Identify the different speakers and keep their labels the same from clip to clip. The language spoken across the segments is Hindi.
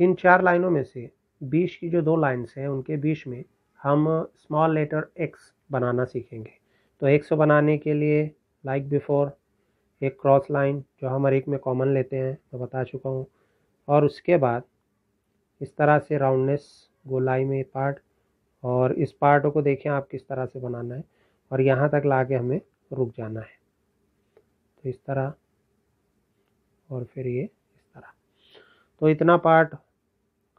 Speaker 1: इन चार लाइनों में से बीच की जो दो लाइन्स हैं उनके बीच में हम स्मॉल लेटर एक्स बनाना सीखेंगे तो एक्स बनाने के लिए लाइक बिफोर एक क्रॉस लाइन जो हम हर एक में कॉमन लेते हैं मैं बता चुका हूँ और उसके बाद इस तरह से राउंडनेस गोलाई में पार्ट और इस पार्ट को देखें आप किस तरह से बनाना है और यहाँ तक ला के हमें रुक जाना है तो इस तरह और फिर ये इस तरह तो इतना पार्ट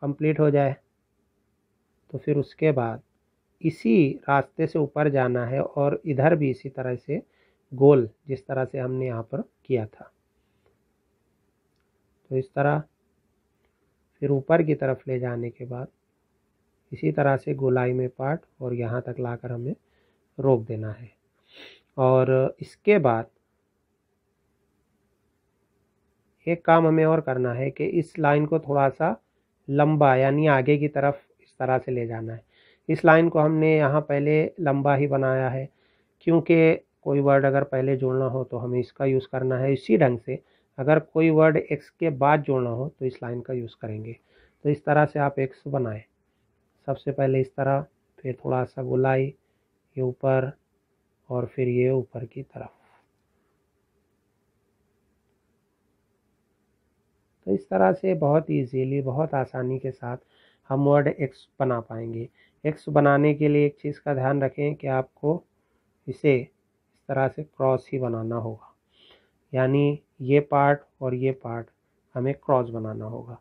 Speaker 1: कंप्लीट हो जाए तो फिर उसके बाद इसी रास्ते से ऊपर जाना है और इधर भी इसी तरह से गोल जिस तरह से हमने यहाँ पर किया था तो इस तरह फिर ऊपर की तरफ ले जाने के बाद इसी तरह से गोलाई में पार्ट और यहाँ तक लाकर हमें रोक देना है और इसके बाद एक काम हमें और करना है कि इस लाइन को थोड़ा सा लंबा यानी आगे की तरफ इस तरह से ले जाना है इस लाइन को हमने यहाँ पहले लंबा ही बनाया है क्योंकि कोई वर्ड अगर पहले जोड़ना हो तो हमें इसका यूज़ करना है इसी ढंग से अगर कोई वर्ड एक्स के बाद जोड़ना हो तो इस लाइन का यूज़ करेंगे तो इस तरह से आप एक्स बनाएं सबसे पहले इस तरह फिर थोड़ा सा गुलाई ये ऊपर और फिर ये ऊपर की तरफ तो इस तरह से बहुत ईजीली बहुत आसानी के साथ हम वर्ड एक्स बना पाएंगे एक्स बनाने के लिए एक चीज़ का ध्यान रखें कि आपको इसे इस तरह से क्रॉस ही बनाना होगा यानी ये पार्ट और ये पार्ट हमें क्रॉस बनाना होगा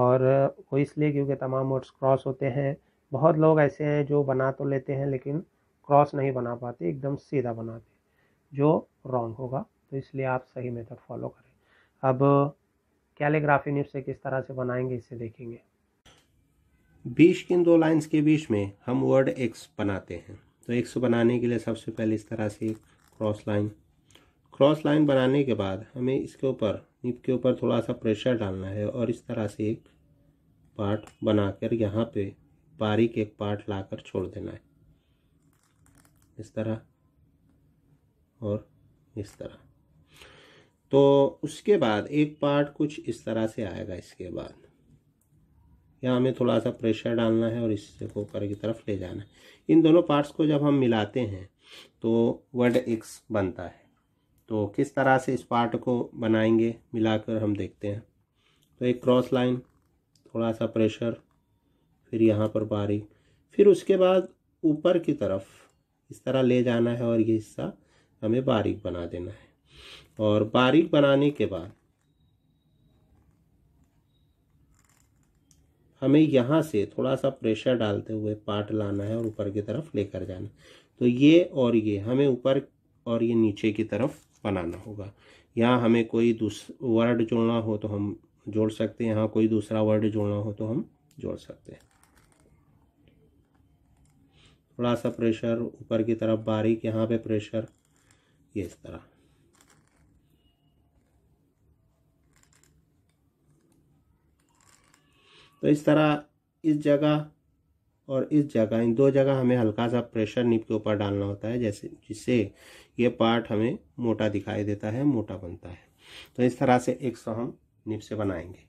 Speaker 1: और वो इसलिए क्योंकि तमाम वर्ड्स क्रॉस होते हैं बहुत लोग ऐसे हैं जो बना तो लेते हैं लेकिन क्रॉस नहीं बना पाते एकदम सीधा बनाते जो रॉन्ग होगा तो इसलिए आप सही मेथड फॉलो करें अब कैलीग्राफी न्यूज से किस तरह से बनाएंगे इसे देखेंगे बीच किन दो लाइंस के बीच में हम वर्ड एक्स बनाते हैं तो एक्स बनाने के लिए सबसे पहले इस तरह से क्रॉस लाइन क्रॉस लाइन बनाने के बाद हमें इसके ऊपर निप के ऊपर थोड़ा सा प्रेशर डालना है और इस तरह से एक पार्ट बनाकर यहाँ पे बारीक एक पार्ट लाकर छोड़ देना है इस तरह और इस तरह तो उसके बाद एक पार्ट कुछ इस तरह से आएगा इसके बाद यहाँ हमें थोड़ा सा प्रेशर डालना है और इससे को ऊपर की तरफ ले जाना है इन दोनों पार्ट्स को जब हम मिलाते हैं तो वर्ड एक्स बनता है तो किस तरह से इस पार्ट को बनाएंगे मिलाकर हम देखते हैं तो एक क्रॉस लाइन थोड़ा सा प्रेशर फिर यहाँ पर बारीक फिर उसके बाद ऊपर की तरफ इस तरह ले जाना है और ये हिस्सा हमें बारीक बना देना है और बारीक बनाने के बाद हमें यहाँ से थोड़ा सा प्रेशर डालते हुए पार्ट लाना है और ऊपर की तरफ लेकर जाना तो ये और ये हमें ऊपर और ये नीचे की तरफ बनाना होगा यहाँ हमें कोई दूस वर्ड जोड़ना हो तो हम जोड़ सकते हैं यहाँ कोई दूसरा वर्ड जोड़ना हो तो हम जोड़ सकते हैं थोड़ा सा प्रेशर ऊपर की तरफ बारीक यहाँ पे प्रेशर ये इस तरह तो इस तरह इस जगह और इस जगह इन दो जगह हमें हल्का सा प्रेशर निप के ऊपर डालना होता है जैसे जिससे ये पार्ट हमें मोटा दिखाई देता है मोटा बनता है तो इस तरह से एक सौ हम निप से बनाएंगे